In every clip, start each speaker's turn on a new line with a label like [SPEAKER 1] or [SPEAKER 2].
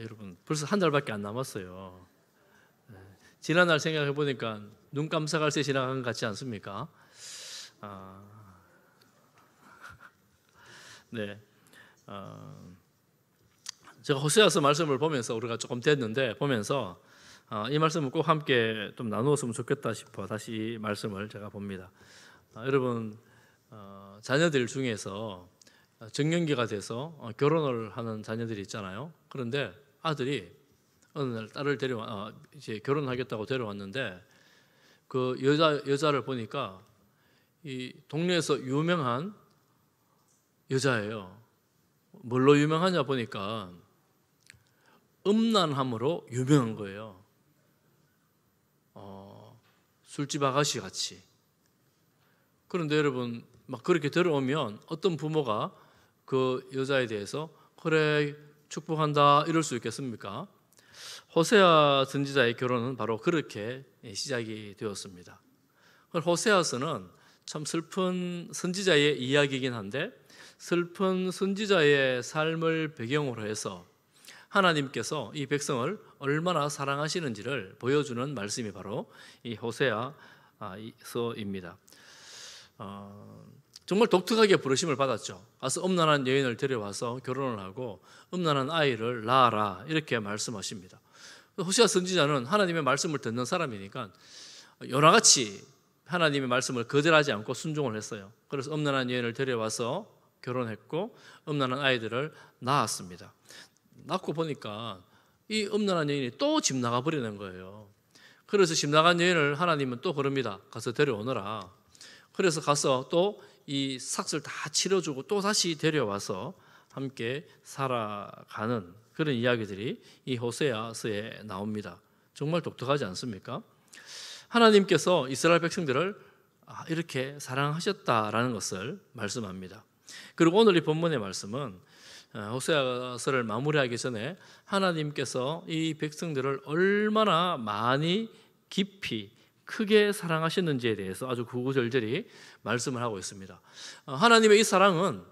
[SPEAKER 1] 네, 여러분 벌써 한 달밖에 안 남았어요. 네, 지난날 생각해 보니까 눈 깜짝할 새 지나간 것 같지 않습니까? 아, 네, 어, 제가 호세아서 말씀을 보면서 우리가 조금 됐는데 보면서 어, 이 말씀을 꼭 함께 좀 나누었으면 좋겠다 싶어 다시 말씀을 제가 봅니다. 아, 여러분 어, 자녀들 중에서 정년기가 돼서 어, 결혼을 하는 자녀들이 있잖아요. 그런데 아들이 어느 날 딸을 데려와 아, 이제 결혼하겠다고 데려왔는데 그 여자 여자를 보니까 이 동네에서 유명한 여자예요. 뭘로 유명하냐 보니까 음란함으로 유명한 거예요. 어, 술집 아가씨 같이. 그런데 여러분 막 그렇게 들어오면 어떤 부모가 그 여자에 대해서 그래 축복한다 이럴 수 있겠습니까? 호세아 선지자의 결혼은 바로 그렇게 시작이 되었습니다. 호세아서는 참 슬픈 선지자의 이야기이긴 한데 슬픈 선지자의 삶을 배경으로 해서 하나님께서 이 백성을 얼마나 사랑하시는지를 보여주는 말씀이 바로 이 호세아서입니다. 어, 정말 독특하게 부르심을 받았죠. 가서 음란한 여인을 데려와서 결혼을 하고 음란한 아이를 낳아라 이렇게 말씀하십니다. 호시아 선지자는 하나님의 말씀을 듣는 사람이니까 요나같이 하나님의 말씀을 거절하지 않고 순종을 했어요. 그래서 음란한 여인을 데려와서 결혼했고 음란한 아이들을 낳았습니다. 낳고 보니까 이 음란한 여인이 또 집 나가 버리는 거예요. 그래서 집 나간 여인을 하나님은 또 그럽니다. 가서 데려오너라. 그래서 가서 또 이 삭슬 다 치러주고 또 다시 데려와서 함께 살아가는 그런 이야기들이 이 호세아서에 나옵니다. 정말 독특하지 않습니까? 하나님께서 이스라엘 백성들을 아, 이렇게 사랑하셨다라는 것을 말씀합니다. 그리고 오늘 이 본문의 말씀은 어, 호세아서를 마무리하기 전에 하나님께서 이 백성들을 얼마나 많이 깊이 크게 사랑하셨는지에 대해서 아주 구구절절히 말씀을 하고 있습니다. 어, 하나님의 이 사랑은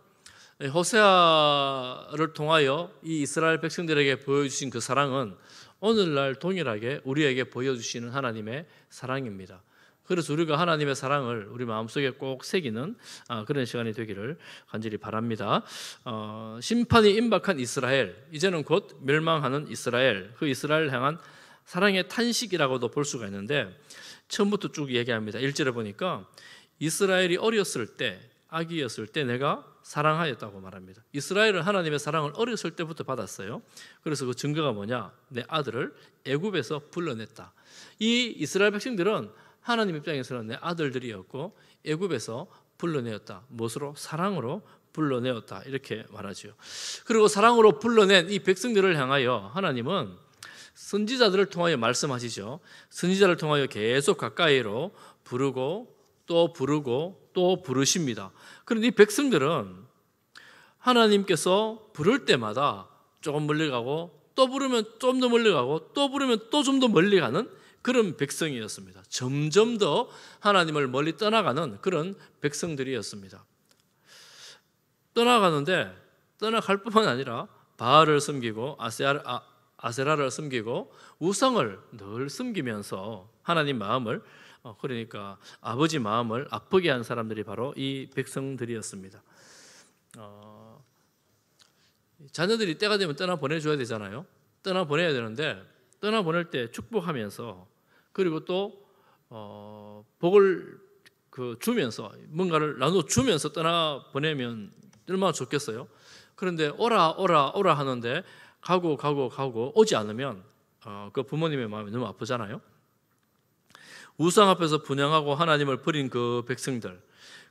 [SPEAKER 1] 호세아를 통하여 이 이스라엘 백성들에게 보여주신 그 사랑은 오늘날 동일하게 우리에게 보여주시는 하나님의 사랑입니다. 그래서 우리가 하나님의 사랑을 우리 마음속에 꼭 새기는 아, 그런 시간이 되기를 간절히 바랍니다. 어, 심판이 임박한 이스라엘, 이제는 곧 멸망하는 이스라엘, 그 이스라엘 향한 사랑의 탄식이라고도 볼 수가 있는데 처음부터 쭉 얘기합니다. 일절에 보니까 이스라엘이 어렸을 때 아기였을 때 내가 사랑하였다고 말합니다. 이스라엘은 하나님의 사랑을 어렸을 때부터 받았어요. 그래서 그 증거가 뭐냐? 내 아들을 애굽에서 불러냈다. 이 이스라엘 백성들은 하나님 입장에서는 내 아들들이었고 애굽에서 불러내었다. 무엇으로? 사랑으로 불러내었다. 이렇게 말하죠. 그리고 사랑으로 불러낸 이 백성들을 향하여 하나님은 선지자들을 통하여 말씀하시죠. 선지자를 통하여 계속 가까이로 부르고 또 부르고 또 부르십니다. 그런데 이 백성들은 하나님께서 부를 때마다 조금 멀리 가고 또 부르면 좀 더 멀리 가고 또 부르면 또 좀 더 멀리 가는 그런 백성이었습니다. 점점 더 하나님을 멀리 떠나가는 그런 백성들이었습니다. 떠나가는데 떠나갈 뿐만 아니라 바알을 섬기고 아세아, 아, 아세라를 숨기고 우상을 늘숨기면서 하나님 마음을 어, 그러니까 아버지 마음을 아프게 한 사람들이 바로 이 백성들이었습니다. 어, 자녀들이 때가 되면 떠나 보내줘야 되잖아요. 떠나 보내야 되는데 떠나 보낼 때 축복하면서 그리고 또 어, 복을 그 주면서 뭔가를 나눠 주면서 떠나 보내면 얼마나 좋겠어요. 그런데 오라 오라 오라 하는데 가고 가고 가고 오지 않으면 어, 그 부모님의 마음이 너무 아프잖아요. 우상 앞에서 분양하고 하나님을 버린 그 백성들,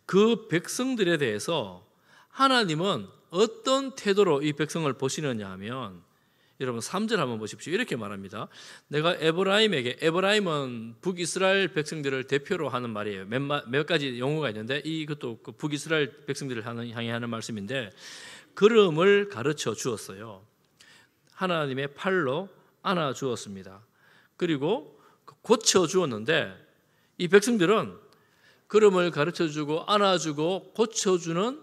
[SPEAKER 1] 그 백성들에 대해서 하나님은 어떤 태도로 이 백성을 보시느냐 하면 여러분 3절 한번 보십시오. 이렇게 말합니다. 내가 에브라임에게 에브라임은 북이스라엘 백성들을 대표로 하는 말이에요. 몇, 몇 가지 용어가 있는데 이것도 그 북이스라엘 백성들을 향해 하는 말씀인데 그름을 가르쳐 주었어요. 하나님의 팔로 안아 주었습니다. 그리고 고쳐 주었는데 이 백성들은 그름을 가르쳐 주고 안아 주고 고쳐 주는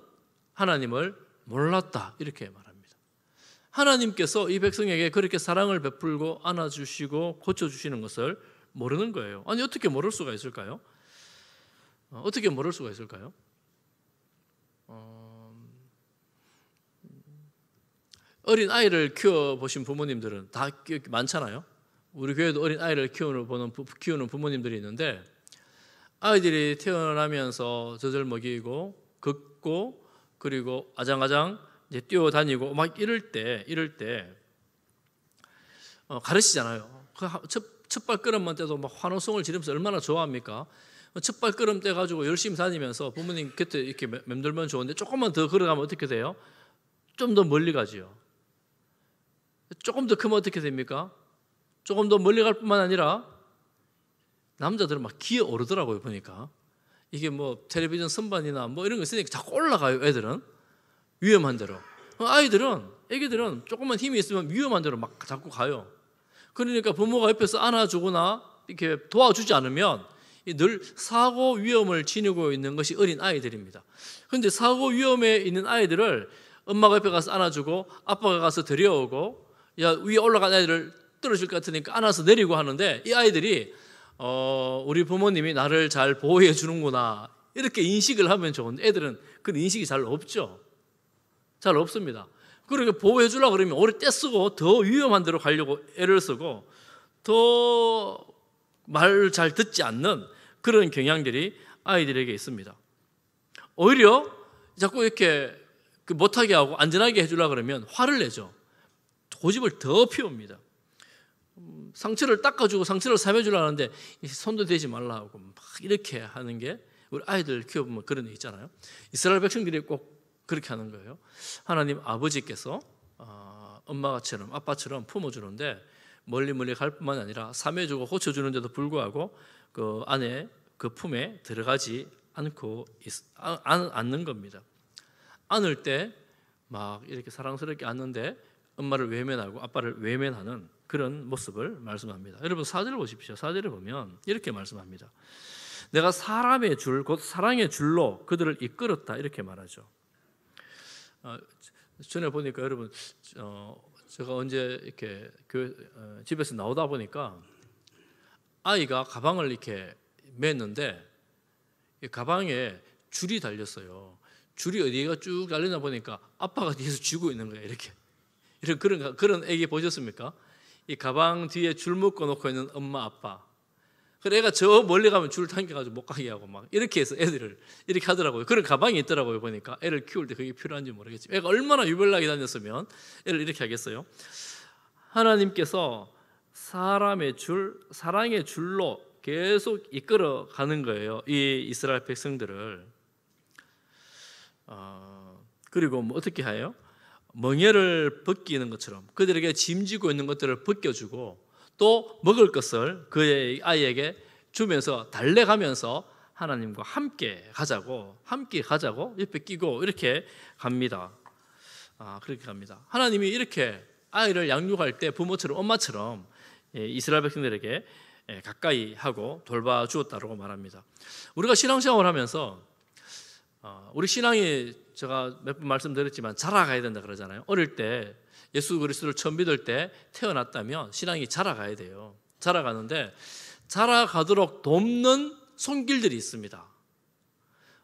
[SPEAKER 1] 하나님을 몰랐다 이렇게 말합니다. 하나님께서 이 백성에게 그렇게 사랑을 베풀고 안아 주시고 고쳐 주시는 것을 모르는 거예요. 아니 어떻게 모를 수가 있을까요? 어, 어떻게 모를 수가 있을까요? 어린 아이를 키워 보신 부모님들은 다 많잖아요. 우리 교회도 어린 아이를 키우는 키우는 부모님들이 있는데 아이들이 태어나면서 저절 먹이고 걷고 그리고 아장아장 이제 뛰어다니고 막 이럴 때 이럴 때 어, 가르치잖아요. 그첫 발걸음만 떼도 막 환호성을 지르면서 얼마나 좋아합니까? 어, 첫 발걸음 떼 가지고 열심히 다니면서 부모님 곁에 이렇게 맴돌면 좋은데 조금만 더 걸어가면 어떻게 돼요? 좀 더 멀리 가지요. 조금 더 크면 어떻게 됩니까? 조금 더 멀리 갈 뿐만 아니라 남자들은 막 기어 오르더라고요 보니까 이게 뭐 텔레비전 선반이나 뭐 이런 거 있으니까 자꾸 올라가요 애들은 위험한 대로 어, 아이들은 애기들은 조금만 힘이 있으면 위험한 대로 막 자꾸 가요 그러니까 부모가 옆에서 안아주거나 이렇게 도와주지 않으면 늘 사고 위험을 지니고 있는 것이 어린 아이들입니다 그런데 사고 위험에 있는 아이들을 엄마가 옆에 가서 안아주고 아빠가 가서 데려오고 야, 위에 올라간 아이들을 떨어질 것 같으니까 안아서 내리고 하는데 이 아이들이 어, 우리 부모님이 나를 잘 보호해 주는구나. 이렇게 인식을 하면 좋은데 애들은 그런 인식이 잘 없죠. 잘 없습니다. 그렇게 보호해 주려 그러면 오래 떼쓰고 더 위험한 데로 가려고 애를 쓰고 더 말을 잘 듣지 않는 그런 경향들이 아이들에게 있습니다. 오히려 자꾸 이렇게 그 못하게 하고 안전하게 해주려 고 그러면 화를 내죠. 고집을 더 피웁니다. 상처를 닦아주고 상처를 삼해주려는데 손도 대지 말라 하고 막 이렇게 하는 게 우리 아이들 키워보면 뭐 그런 애 있잖아요. 이스라엘 백성들이 꼭 그렇게 하는 거예요. 하나님 아버지께서 아, 엄마처럼 아빠처럼 품어주는데 멀리 멀리 갈 뿐만 아니라 삼해주고 고쳐주는데도 불구하고 그 안에 그 품에 들어가지 않고 아, 안, 안, 는 겁니다. 안을 때 막 이렇게 사랑스럽게 안는데 엄마를 외면하고 아빠를 외면하는 그런 모습을 말씀합니다. 여러분 사절을 보십시오. 사절을 보면 이렇게 말씀합니다. 내가 사람의 줄, 곧 사랑의 줄로 그들을 이끌었다 이렇게 말하죠. 어, 전에 보니까 여러분 어, 제가 언제 이렇게 교회, 어, 집에서 나오다 보니까 아이가 가방을 이렇게 맸는데 가방에 줄이 달렸어요. 줄이 어디가 쭉 달리나 보니까 아빠가 뒤에서 쥐고 있는 거예요. 이렇게 이런 그런 그런 애기 보셨습니까? 이 가방 뒤에 줄 묶어 놓고 있는 엄마 아빠. 그래 애가 저 멀리 가면 줄 당겨가지고 못 가게 하고 막 이렇게 해서 애들을 이렇게 하더라고요. 그런 가방이 있더라고요 보니까 애를 키울 때 그게 필요한지 모르겠지만 애가 얼마나 유별나게 다녔으면 애를 이렇게 하겠어요. 하나님께서 사람의 줄 사랑의 줄로 계속 이끌어 가는 거예요. 이 이스라엘 백성들을. 어, 그리고 뭐 어떻게 해요? 멍해를 벗기는 것처럼 그들에게 짐지고 있는 것들을 벗겨주고 또 먹을 것을 그의 아이에게 주면서 달래가면서 하나님과 함께 가자고 함께 가자고 옆에 끼고 이렇게 갑니다. 아 그렇게 갑니다. 하나님이 이렇게 아이를 양육할 때 부모처럼 엄마처럼 예, 이스라엘 백성들에게 예, 가까이 하고 돌봐 주었다고 말합니다. 우리가 신앙생활을 하면서 어, 우리 신앙이 제가 몇 번 말씀드렸지만 자라가야 된다 그러잖아요. 어릴 때 예수 그리스도를 처음 믿을 때 태어났다면 신앙이 자라가야 돼요. 자라가는데 자라가도록 돕는 손길들이 있습니다.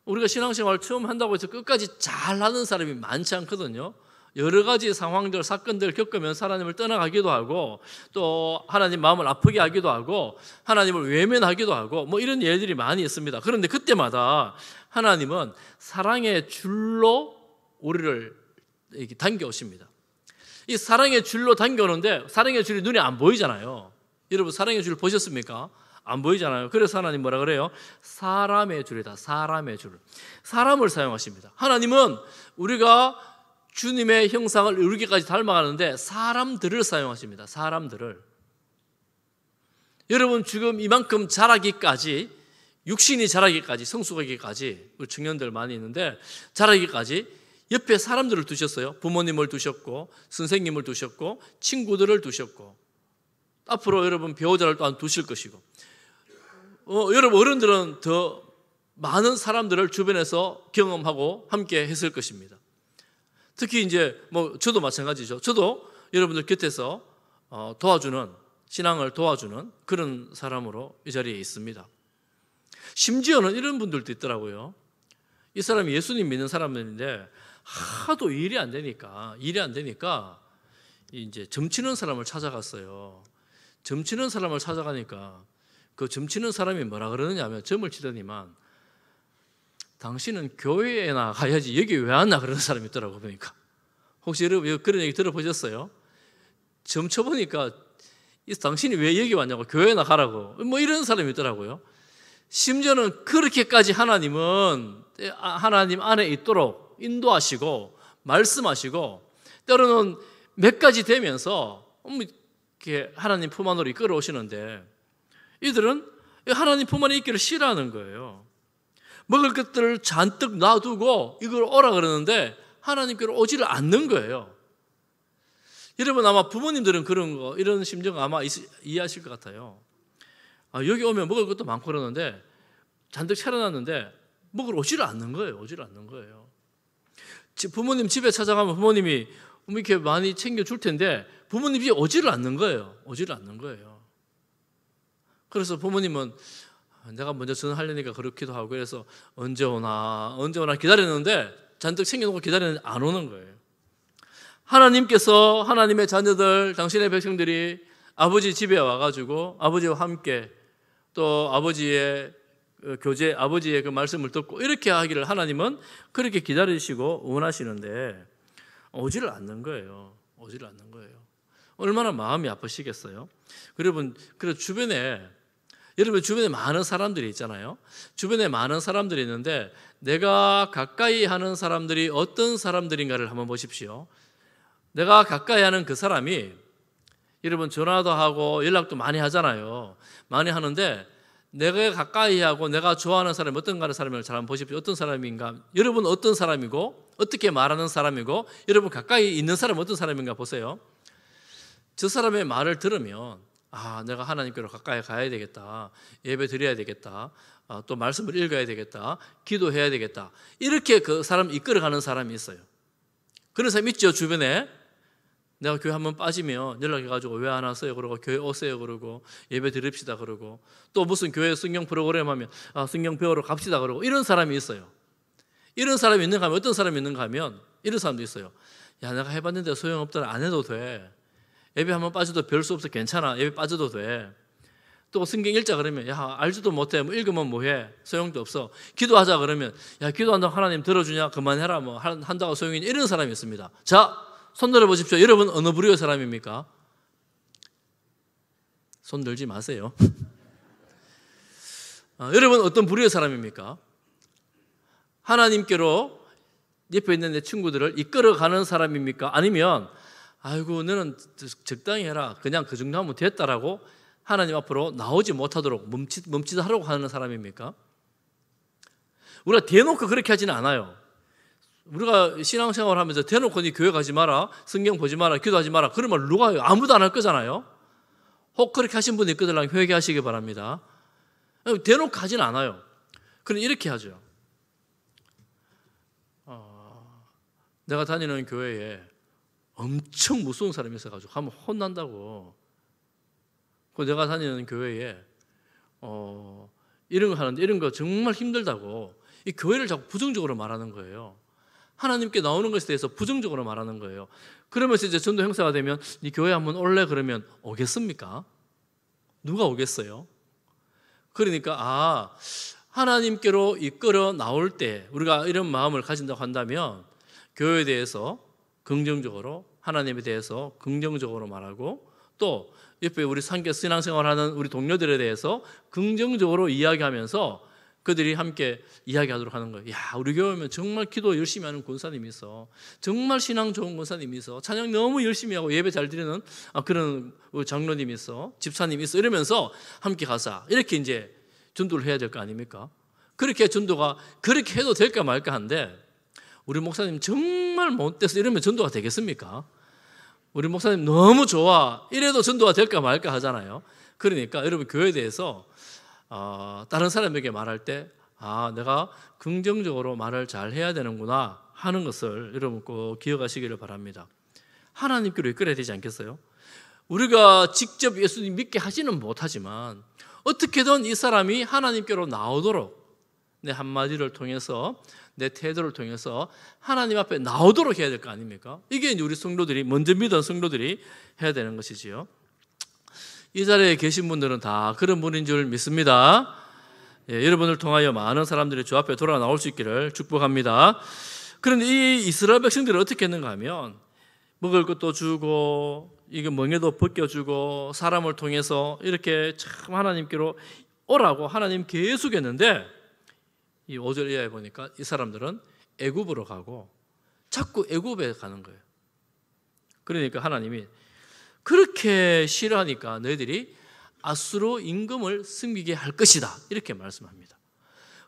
[SPEAKER 1] 우리가 신앙생활 처음 한다고 해서 끝까지 잘하는 사람이 많지 않거든요. 여러 가지 상황들, 사건들 겪으면서 하나님을 떠나가기도 하고 또 하나님 마음을 아프게 하기도 하고 하나님을 외면하기도 하고 뭐 이런 예들이 많이 있습니다. 그런데 그때마다 하나님은 사랑의 줄로 우리를 이렇게 당겨 오십니다. 이 사랑의 줄로 당겨 오는데 사랑의 줄이 눈에 안 보이잖아요. 여러분 사랑의 줄 보셨습니까? 안 보이잖아요. 그래서 하나님 뭐라 그래요? 사람의 줄이다. 사람의 줄. 사람을 사용하십니다. 하나님은 우리가 주님의 형상을 이루기까지 닮아가는데 사람들을 사용하십니다. 사람들을. 여러분 지금 이만큼 자라기까지 육신이 자라기까지 성숙하기까지 우리 청년들 많이 있는데 자라기까지 옆에 사람들을 두셨어요. 부모님을 두셨고 선생님을 두셨고 친구들을 두셨고 앞으로 여러분 배우자를 또한 두실 것이고 어, 여러분 어른들은 더 많은 사람들을 주변에서 경험하고 함께 했을 것입니다. 특히 이제 뭐 저도 마찬가지죠. 저도 여러분들 곁에서 어, 도와주는 신앙을 도와주는 그런 사람으로 이 자리에 있습니다. 심지어는 이런 분들도 있더라고요. 이 사람이 예수님 믿는 사람인데 하도 일이 안 되니까 일이 안 되니까 이제 점치는 사람을 찾아갔어요. 점치는 사람을 찾아가니까 그 점치는 사람이 뭐라 그러느냐 하면 점을 치더니만 당신은 교회에 나가야지 여기 왜 왔나 그런 사람이 있더라고 보니까 혹시 여러분 그런 얘기 들어보셨어요? 점쳐보니까 당신이 왜 여기 왔냐고 교회 나가라고 뭐 이런 사람이 있더라고요 심지어는 그렇게까지 하나님은 아, 하나님 안에 있도록 인도하시고 말씀하시고 때로는 몇 가지 되면서 음, 이렇게 하나님 품 안으로 이끌어 오시는데 이들은 하나님 품 안에 있기를 싫어하는 거예요 먹을 것들을 잔뜩 놔두고 이걸 오라 그러는데 하나님께로 오지를 않는 거예요. 여러분 아마 부모님들은 그런 거 이런 심정 아마 이해하실 것 같아요. 아, 여기 오면 먹을 것도 많고 그러는데 잔뜩 차려놨는데 먹으 오지를 않는 거예요. 오지를 않는 거예요. 부모님 집에 찾아가면 부모님이 뭐 이렇게 많이 챙겨줄 텐데 부모님이 오지를 않는 거예요. 오지를 않는 거예요. 그래서 부모님은 내가 먼저 전화하려니까 그렇기도 하고 그래서 언제 오나 언제 오나 기다렸는데 잔뜩 챙겨놓고 기다렸는데 안 오는 거예요. 하나님께서 하나님의 자녀들 당신의 백성들이 아버지 집에 와가지고 아버지와 함께 또 아버지의 그 교제 아버지의 그 말씀을 듣고 이렇게 하기를 하나님은 그렇게 기다리시고 원하시는데 오지를 않는 거예요. 오지를 않는 거예요. 얼마나 마음이 아프시겠어요. 여러분, 그 주변에 여러분 주변에 많은 사람들이 있잖아요. 주변에 많은 사람들이 있는데 내가 가까이 하는 사람들이 어떤 사람들인가를 한번 보십시오. 내가 가까이 하는 그 사람이 여러분 전화도 하고 연락도 많이 하잖아요. 많이 하는데 내가 가까이 하고 내가 좋아하는 사람이 어떤가 는 사람을 잘 한번 보십시오. 어떤 사람인가? 여러분 어떤 사람이고 어떻게 말하는 사람이고 여러분 가까이 있는 사람 어떤 사람인가 보세요. 저 사람의 말을 들으면 아, 내가 하나님께로 가까이 가야 되겠다. 예배 드려야 되겠다. 아, 또 말씀을 읽어야 되겠다. 기도해야 되겠다. 이렇게 그 사람 이끌어가는 사람이 있어요. 그런 사람 있죠, 주변에. 내가 교회 한 번 빠지면 연락해가지고 왜 안 왔어요? 그러고 교회 오세요? 그러고 예배 드립시다. 그러고 또 무슨 교회 성경 프로그램 하면 아, 성경 배우러 갑시다. 그러고 이런 사람이 있어요. 이런 사람이 있는가 하면 어떤 사람이 있는가 하면 이런 사람도 있어요. 야, 내가 해봤는데 소용없더라. 안 해도 돼. 예배 한번 빠져도 별 수 없어 괜찮아 예배 빠져도 돼. 또 성경 읽자 그러면 야 알지도 못해 뭐 읽으면 뭐해 소용도 없어 기도하자 그러면 야 기도한다고 하나님 들어주냐 그만해라 뭐 한다고 소용이 이런 사람이 있습니다 자손 들어보십시오 여러분 어느 부류의 사람입니까? 손 들지 마세요 아, 여러분 어떤 부류의 사람입니까? 하나님께로 옆에 있는 내 친구들을 이끌어가는 사람입니까? 아니면 아이고 너는 적당히 해라 그냥 그 정도 하면 됐다라고 하나님 앞으로 나오지 못하도록 멈칫 멈칫하라고 하는 사람입니까? 우리가 대놓고 그렇게 하지는 않아요. 우리가 신앙생활 하면서 대놓고 네 교회 가지 마라, 성경 보지 마라, 기도하지 마라. 그런 말 누가 해요? 아무도 안 할 거잖아요. 혹 그렇게 하신 분이 있거들랑 회개하시기 바랍니다. 대놓고 하진 않아요. 그럼 이렇게 하죠. 어, 내가 다니는 교회에 엄청 무서운 사람이 있어가지고 가면 혼난다고. 그 내가 다니는 교회에 어, 이런 거 하는데 이런 거 정말 힘들다고 이 교회를 자꾸 부정적으로 말하는 거예요. 하나님께 나오는 것에 대해서 부정적으로 말하는 거예요. 그러면서 이제 전도 행사가 되면 이 교회 한번 올래 그러면 오겠습니까? 누가 오겠어요? 그러니까 아 하나님께로 이끌어 나올 때 우리가 이런 마음을 가진다고 한다면 교회에 대해서 긍정적으로 하나님에 대해서 긍정적으로 말하고 또 옆에 우리 상교 신앙생활하는 우리 동료들에 대해서 긍정적으로 이야기하면서 그들이 함께 이야기하도록 하는 거예요. 야, 우리 교회면 정말 기도 열심히 하는 권사님이 있어. 정말 신앙 좋은 권사님이 있어. 찬양 너무 열심히 하고 예배 잘 드리는 아, 그런 장로님이 있어. 집사님이 있어. 이러면서 함께 가자. 이렇게 이제 전도를 해야 될 거 아닙니까? 그렇게 전도가 그렇게 해도 될까 말까 한데 우리 목사님 정말 못돼서 이러면 전도가 되겠습니까? 우리 목사님 너무 좋아. 이래도 전도가 될까 말까 하잖아요. 그러니까 여러분 교회에 대해서 어, 다른 사람에게 말할 때 아, 내가 긍정적으로 말을 잘 해야 되는구나 하는 것을 여러분 꼭 기억하시기를 바랍니다. 하나님께로 이끌어야 되지 않겠어요? 우리가 직접 예수님 믿게 하지는 못하지만 어떻게든 이 사람이 하나님께로 나오도록 내 한마디를 통해서 내 태도를 통해서 하나님 앞에 나오도록 해야 될 거 아닙니까? 이게 우리 성도들이 먼저 믿은 성도들이 해야 되는 것이지요. 이 자리에 계신 분들은 다 그런 분인 줄 믿습니다. 예, 여러분을 통하여 많은 사람들이 주 앞에 돌아 나올 수 있기를 축복합니다. 그런데 이 이스라엘 백성들이 어떻게 했는가 하면 먹을 것도 주고 이거 멍에도 벗겨주고 사람을 통해서 이렇게 참 하나님께로 오라고 하나님 계속했는데 이 5절 이하에 보니까 이 사람들은 애굽으로 가고 자꾸 애굽에 가는 거예요. 그러니까 하나님이 그렇게 싫어하니까 너희들이 아수로 임금을 숨기게 할 것이다. 이렇게 말씀합니다.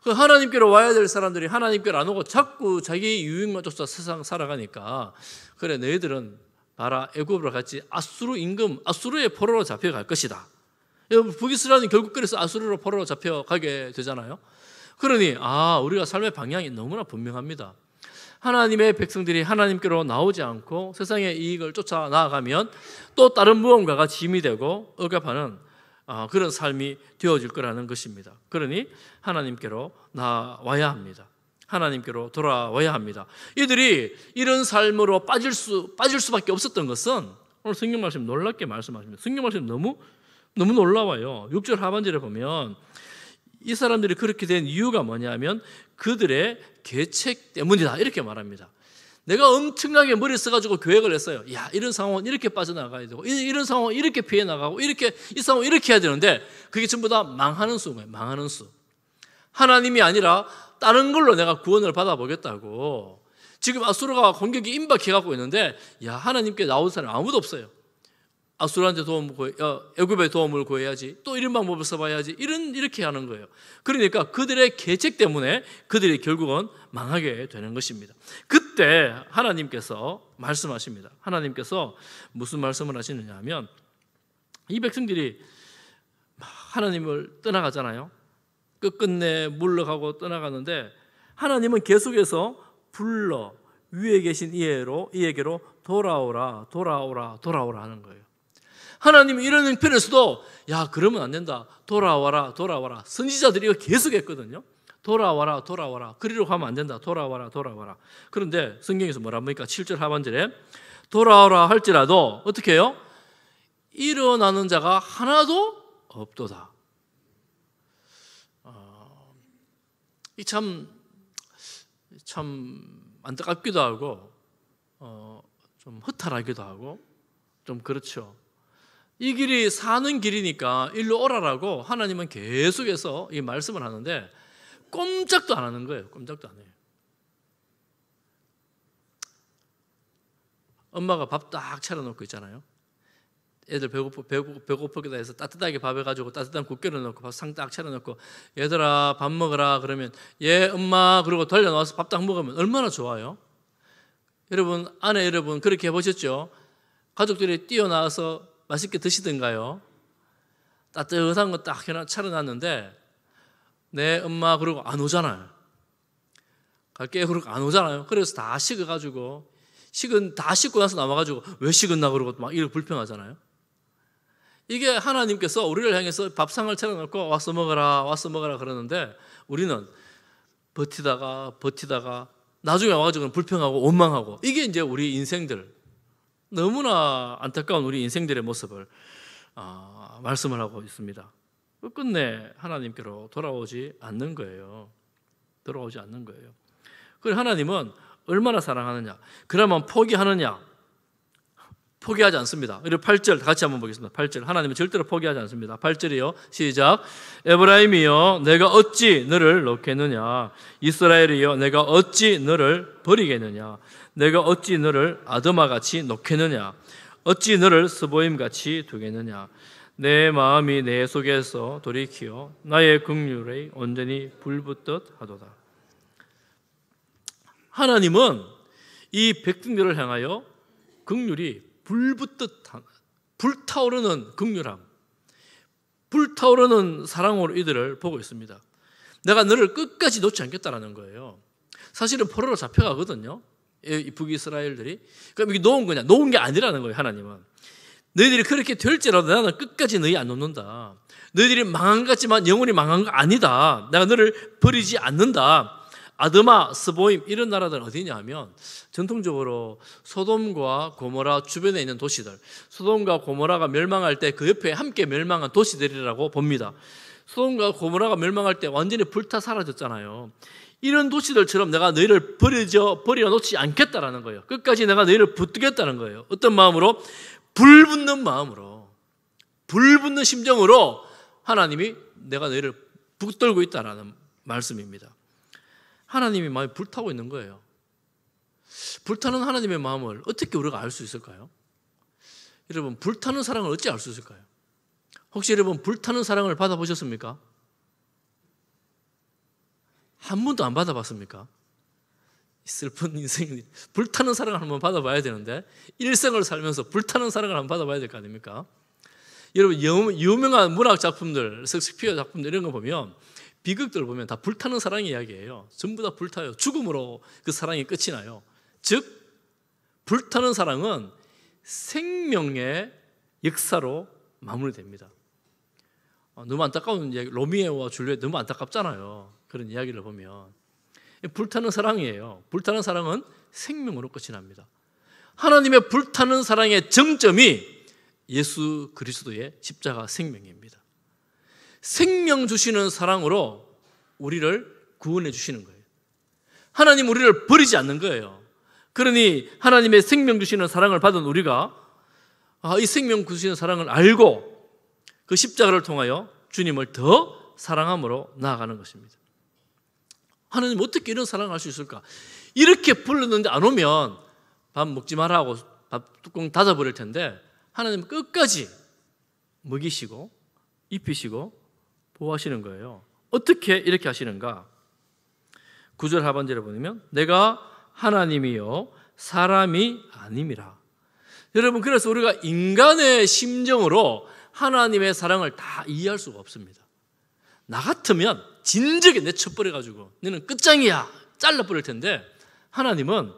[SPEAKER 1] 그 하나님께로 와야 될 사람들이 하나님께로 안 오고 자꾸 자기 유익만 쫓아 세상 살아가니까 그래 너희들은 봐라 애굽으로 갔지 아수르 임금 아수르의 포로로 잡혀갈 것이다. 북이스라엘 결국 그래서 아수르로 포로로 잡혀가게 되잖아요. 그러니 아 우리가 삶의 방향이 너무나 분명합니다. 하나님의 백성들이 하나님께로 나오지 않고 세상의 이익을 쫓아 나아가면 또 다른 무언가가 짐이 되고 억압하는 아, 그런 삶이 되어질 거라는 것입니다. 그러니 하나님께로 나와야 합니다. 하나님께로 돌아와야 합니다. 이들이 이런 삶으로 빠질 수 빠질 수밖에 없었던 것은 오늘 성경 말씀 놀랍게 말씀하십니다. 성경 말씀 너무 너무 놀라워요. 6절 하반절에 보면 이 사람들이 그렇게 된 이유가 뭐냐면 그들의 계책 때문이다 이렇게 말합니다. 내가 엄청나게 머리 써가지고 계획을 했어요. 야 이런 상황은 이렇게 빠져나가야 되고 이런 상황은 이렇게 피해 나가고 이렇게 이 상황 이렇게 해야 되는데 그게 전부 다 망하는 수인 망하는 수. 하나님이 아니라 다른 걸로 내가 구원을 받아보겠다고 지금 아수르가 공격이 임박해 갖고 있는데 야 하나님께 나온 사람 아무도 없어요. 아수르한테 도움을 구해, 어, 애굽의 도움을 구해야지. 또 이런 방법을 써봐야지. 이런 이렇게 하는 거예요. 그러니까 그들의 계책 때문에 그들이 결국은 망하게 되는 것입니다. 그때 하나님께서 말씀하십니다. 하나님께서 무슨 말씀을 하시느냐 하면 이 백성들이 하나님을 떠나가잖아요. 끝끝내 물러가고 떠나가는데 하나님은 계속해서 불러 위에 계신 이에로 이에게로 돌아오라 돌아오라 돌아오라 하는 거예요. 하나님이 이런 형편에서도 야 그러면 안 된다 돌아와라 돌아와라 선지자들이 이거 계속 했거든요 돌아와라 돌아와라 그리로 가면 안 된다 돌아와라 돌아와라 그런데 성경에서 뭐라 합니까? 7절 하반절에 돌아와라 할지라도 어떻게 해요? 일어나는 자가 하나도 없도다 어, 아, 이참 참 안타깝기도 하고 어, 좀 허탈하기도 하고 좀 그렇죠 이 길이 사는 길이니까 일로 오라라고 하나님은 계속해서 이 말씀을 하는데 꼼짝도 안 하는 거예요. 꼼짝도 안 해요. 엄마가 밥 딱 차려놓고 있잖아요. 애들 배고프, 배고, 배고프기도 해서 따뜻하게 밥 해가지고 따뜻한 국게를 넣고 밥상딱 차려놓고 얘들아 밥 먹으라 그러면 예 엄마 그러고 돌려놓아서 밥 딱 먹으면 얼마나 좋아요? 여러분 아내 여러분 그렇게 해보셨죠? 가족들이 뛰어나와서 맛있게 드시던가요? 따뜻한 거딱 차려놨는데 내 엄마 그러고 안 오잖아요. 갈게 그러고 안 오잖아요. 그래서 다 식어가지고 식은 다 식고 나서 남아가지고 왜 식었나 그러고 막 이렇게 불평하잖아요. 이게 하나님께서 우리를 향해서 밥상을 차려놓고 와서 먹어라 와서 먹어라 그러는데 우리는 버티다가 버티다가 나중에 와가지고 불평하고 원망하고 이게 이제 우리 인생들 너무나 안타까운 우리 인생들의 모습을 어, 말씀을 하고 있습니다. 끝내 하나님께로 돌아오지 않는 거예요. 돌아오지 않는 거예요. 그 하나님은 얼마나 사랑하느냐, 그러면 포기하느냐, 포기하지 않습니다. 8절 같이 한번 보겠습니다. 8절 하나님은 절대로 포기하지 않습니다. 8절이요. 시작. 에브라임이여 내가 어찌 너를 놓겠느냐 이스라엘이여 내가 어찌 너를 버리겠느냐 내가 어찌 너를 아드마 같이 놓겠느냐 어찌 너를 스보임 같이 두겠느냐 내 마음이 내 속에서 돌이키어 나의 긍휼에 온전히 불붙듯 하도다. 하나님은 이 백성들을 향하여 긍휼이 불붙듯 불타오르는 극률함, 불타오르는 사랑으로 이들을 보고 있습니다. 내가 너를 끝까지 놓지 않겠다라는 거예요. 사실은 포로로 잡혀가거든요. 북이스라엘들이. 그럼 이게 놓은 거냐? 놓은 게 아니라는 거예요, 하나님은. 너희들이 그렇게 될지라도 나는 끝까지 너희 안 놓는다. 너희들이 망한 것 같지만 영원히 망한 거 아니다. 내가 너를 버리지 않는다. 아드마, 스보임 이런 나라들은 어디냐 하면 전통적으로 소돔과 고모라 주변에 있는 도시들 소돔과 고모라가 멸망할 때 그 옆에 함께 멸망한 도시들이라고 봅니다 소돔과 고모라가 멸망할 때 완전히 불타 사라졌잖아요 이런 도시들처럼 내가 너희를 버려져 버려놓지 않겠다라는 거예요 끝까지 내가 너희를 붙들겠다는 거예요 어떤 마음으로? 불붙는 마음으로 불붙는 심정으로 하나님이 내가 너희를 붙들고 있다라는 말씀입니다 하나님이 마음이 불타고 있는 거예요. 불타는 하나님의 마음을 어떻게 우리가 알 수 있을까요? 여러분, 불타는 사랑을 어찌 알 수 있을까요? 혹시 여러분, 불타는 사랑을 받아보셨습니까? 한 번도 안 받아봤습니까? 슬픈 인생이 불타는 사랑을 한번 받아봐야 되는데 일생을 살면서 불타는 사랑을 한번 받아봐야 될 거 아닙니까? 여러분 유명한 문학 작품들, 섹스피어 작품들 이런 거 보면 비극들을 보면 다 불타는 사랑의 이야기예요. 전부 다 불타요. 죽음으로 그 사랑이 끝이 나요. 즉 불타는 사랑은 생명의 역사로 마무리됩니다. 어, 너무 안타까운 이야기, 로미에와 줄리엣 너무 안타깝잖아요. 그런 이야기를 보면 불타는 사랑이에요. 불타는 사랑은 생명으로 끝이 납니다. 하나님의 불타는 사랑의 정점이 예수 그리스도의 십자가 생명입니다. 생명 주시는 사랑으로 우리를 구원해 주시는 거예요. 하나님 우리를 버리지 않는 거예요. 그러니 하나님의 생명 주시는 사랑을 받은 우리가 아, 이 생명 주시는 사랑을 알고 그 십자가를 통하여 주님을 더 사랑함으로 나아가는 것입니다. 하나님 어떻게 이런 사랑을 할 수 있을까? 이렇게 불렀는데 안 오면 밥 먹지 말라고 밥 뚜껑 닫아버릴 텐데 하나님 끝까지 먹이시고 입히시고 보호하시는 뭐 거예요. 어떻게 이렇게 하시는가? 구절 하반절에 보면 내가 하나님이요 사람이 아님이라. 여러분 그래서 우리가 인간의 심정으로 하나님의 사랑을 다 이해할 수가 없습니다. 나 같으면 진즉에 내쳐버려 가지고 너는 끝장이야 잘라 버릴 텐데 하나님은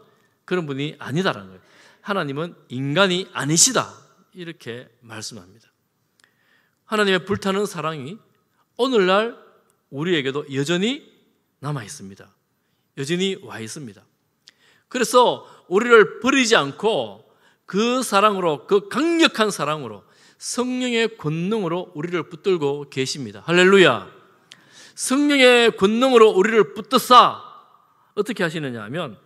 [SPEAKER 1] 그런 분이 아니다라는 거예요. 하나님은 인간이 아니시다 이렇게 말씀합니다. 하나님의 불타는 사랑이 오늘날 우리에게도 여전히 남아 있습니다. 여전히 와 있습니다. 그래서 우리를 버리지 않고 그 사랑으로, 그 강력한 사랑으로 성령의 권능으로 우리를 붙들고 계십니다. 할렐루야. 성령의 권능으로 우리를 붙들사 어떻게 하시느냐 하면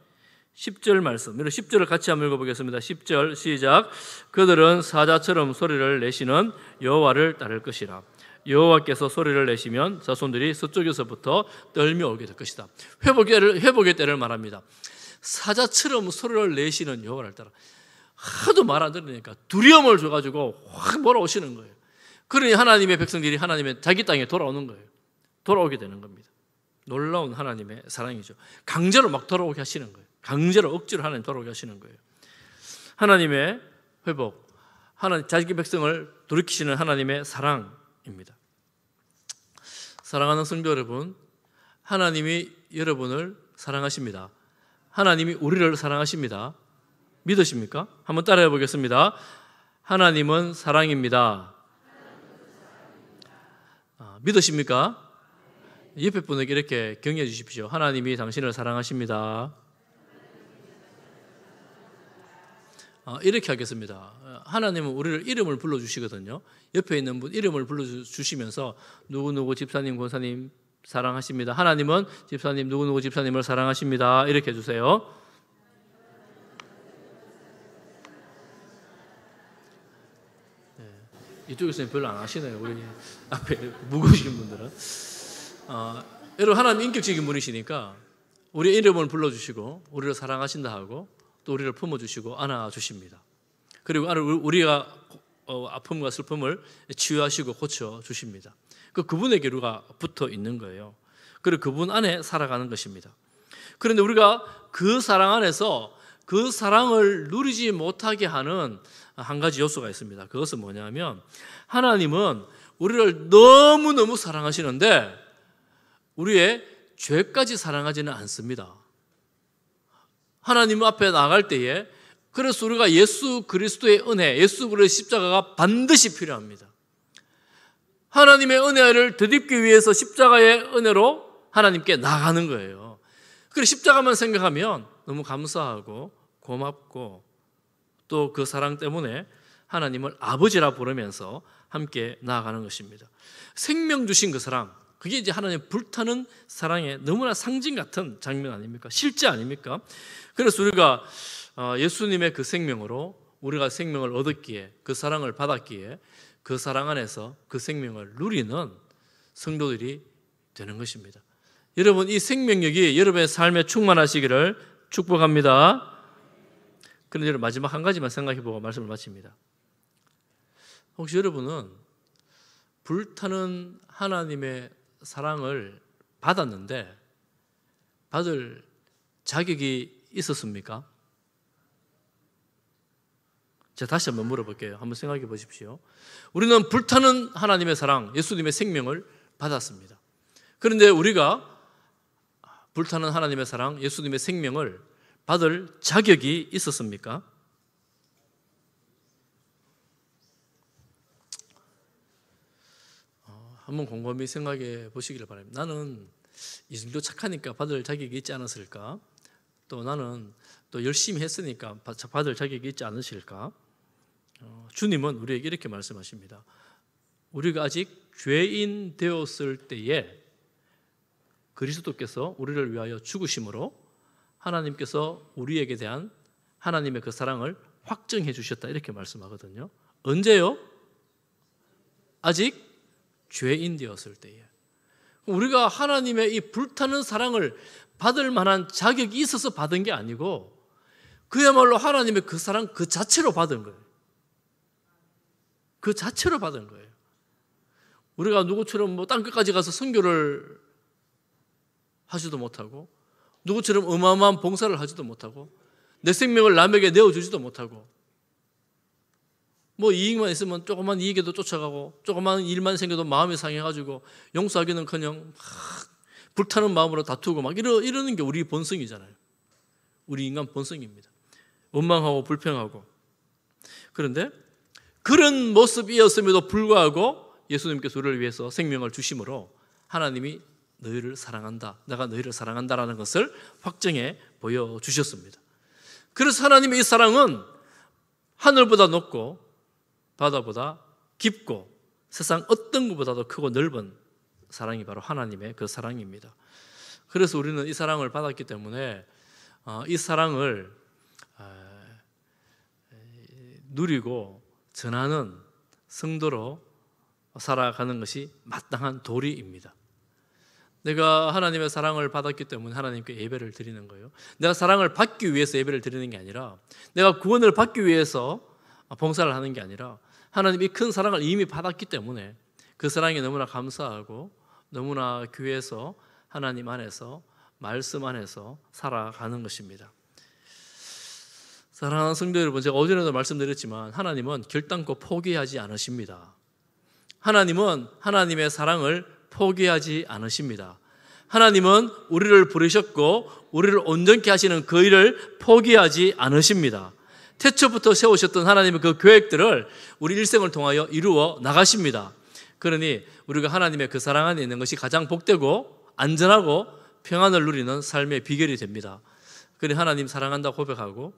[SPEAKER 1] 10절 말씀. 이런 10절을 같이 한번 읽어 보겠습니다. 10절 시작. 그들은 사자처럼 소리를 내시는 여호와를 따를 것이라. 여호와께서 소리를 내시면 자손들이 서쪽에서부터 떨며 오게 될 것이다. 회복의 때를, 회복의 때를 말합니다. 사자처럼 소리를 내시는 여호와를 따라 하도 말 안 들으니까 두려움을 줘가지고 확 몰아오시는 거예요. 그러니 하나님의 백성들이 하나님의 자기 땅에 돌아오는 거예요. 돌아오게 되는 겁니다. 놀라운 하나님의 사랑이죠. 강제로 막 돌아오게 하시는 거예요. 강제로 억지로 하나님 돌아오게 하시는 거예요. 하나님의 회복, 하나님 자기 백성을 돌이키시는 하나님의 사랑, 입니다. 사랑하는 성도 여러분, 하나님이 여러분을 사랑하십니다. 하나님이 우리를 사랑하십니다. 믿으십니까? 한번 따라해 보겠습니다. 하나님은 사랑입니다. 아, 믿으십니까? 옆에 분에게 이렇게 격려해 주십시오. 하나님이 당신을 사랑하십니다. 아, 이렇게 하겠습니다. 하나님은 우리를 이름을 불러 주시거든요. 옆에 있는 분 이름을 불러 주시면서 누구 누구 집사님 권사님 사랑하십니다. 하나님은 집사님 누구 누구 집사님을 사랑하십니다. 이렇게 해 주세요. 네. 이쪽에서 별로 안 하시네요. 우리 앞에 무거우신 분들은. 어, 여러분 하나님 인격적인 분이시니까 우리 이름을 불러주시고 우리를 사랑하신다 하고 또 우리를 품어주시고 안아주십니다. 그리고 우리가 어, 아픔과 슬픔을 치유하시고 고쳐 주십니다. 그 그분의 교류가 붙어 있는 거예요. 그리고 그분 안에 살아가는 것입니다. 그런데 우리가 그 사랑 안에서 그 사랑을 누리지 못하게 하는 한 가지 요소가 있습니다. 그것은 뭐냐면 하나님은 우리를 너무너무 사랑하시는데 우리의 죄까지 사랑하지는 않습니다. 하나님 앞에 나갈 때에 그래서 우리가 예수 그리스도의 은혜, 예수 그리스도의 십자가가 반드시 필요합니다. 하나님의 은혜를 되짚기 위해서 십자가의 은혜로 하나님께 나가는 거예요. 그래 십자가만 생각하면 너무 감사하고 고맙고 또 그 사랑 때문에 하나님을 아버지라 부르면서 함께 나아가는 것입니다. 생명 주신 그 사랑, 그게 이제 하나님 불타는 사랑의 너무나 상징 같은 장면 아닙니까? 실제 아닙니까? 그래서 우리가 어, 예수님의 그 생명으로 우리가 생명을 얻었기에 그 사랑을 받았기에 그 사랑 안에서 그 생명을 누리는 성도들이 되는 것입니다. 여러분 이 생명력이 여러분의 삶에 충만하시기를 축복합니다. 그런데 마지막 한 가지만 생각해 보고 말씀을 마칩니다. 혹시 여러분은 불타는 하나님의 사랑을 받았는데 받을 자격이 있었습니까? 제가 다시 한번 물어볼게요. 한번 생각해 보십시오. 우리는 불타는 하나님의 사랑, 예수님의 생명을 받았습니다. 그런데 우리가 불타는 하나님의 사랑, 예수님의 생명을 받을 자격이 있었습니까? 어, 한번 곰곰이 생각해 보시기를 바랍니다. 나는 이 정도 착하니까 받을 자격이 있지 않았을까? 또 나는 또 열심히 했으니까 받을 자격이 있지 않으실까? 어, 주님은 우리에게 이렇게 말씀하십니다. 우리가 아직 죄인 되었을 때에 그리스도께서 우리를 위하여 죽으심으로 하나님께서 우리에게 대한 하나님의 그 사랑을 확증해 주셨다 이렇게 말씀하거든요. 언제요? 아직 죄인 되었을 때에. 우리가 하나님의 이 불타는 사랑을 받을 만한 자격이 있어서 받은 게 아니고 그야말로 하나님의 그 사랑 그 자체로 받은 거예요. 그 자체로 받은 거예요. 우리가 누구처럼 뭐 땅끝까지 가서 선교를 하지도 못하고 누구처럼 어마어마한 봉사를 하지도 못하고 내 생명을 남에게 내어주지도 못하고 뭐 이익만 있으면 조그만 이익에도 쫓아가고 조그만 일만 생겨도 마음이 상해가지고 용서하기는커녕 불타는 마음으로 다투고 막 이러, 이러는 게 우리 본성이잖아요. 우리 인간 본성입니다. 원망하고 불평하고 그런데 그런 모습이었음에도 불구하고 예수님께서 우리를 위해서 생명을 주심으로 하나님이 너희를 사랑한다. 내가 너희를 사랑한다라는 것을 확정해 보여 주셨습니다. 그래서 하나님의 이 사랑은 하늘보다 높고 바다보다 깊고 세상 어떤 것보다도 크고 넓은 사랑이 바로 하나님의 그 사랑입니다. 그래서 우리는 이 사랑을 받았기 때문에 어, 이 사랑을 누리고 전하는 성도로 살아가는 것이 마땅한 도리입니다. 내가 하나님의 사랑을 받았기 때문에 하나님께 예배를 드리는 거예요. 내가 사랑을 받기 위해서 예배를 드리는 게 아니라 내가 구원을 받기 위해서 봉사를 하는 게 아니라 하나님이 큰 사랑을 이미 받았기 때문에 그 사랑에 너무나 감사하고 너무나 귀해서 하나님 안에서 말씀 안에서 살아가는 것입니다. 사랑하는 성도 여러분, 제가 어제도 에 말씀드렸지만 하나님은 결단코 포기하지 않으십니다. 하나님은 하나님의 사랑을 포기하지 않으십니다. 하나님은 우리를 부르셨고 우리를 온전케 하시는 그 일을 포기하지 않으십니다. 태초부터 세우셨던 하나님의 그 계획들을 우리 일생을 통하여 이루어 나가십니다. 그러니 우리가 하나님의 그 사랑 안에 있는 것이 가장 복되고 안전하고 평안을 누리는 삶의 비결이 됩니다. 그래 하나님 사랑한다 고백하고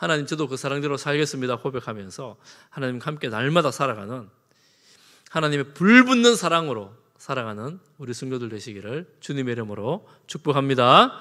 [SPEAKER 1] 하나님 저도 그 사랑대로 살겠습니다 고백하면서 하나님과 함께 날마다 살아가는 하나님의 불붙는 사랑으로 살아가는 우리 성도들 되시기를 주님의 이름으로 축복합니다.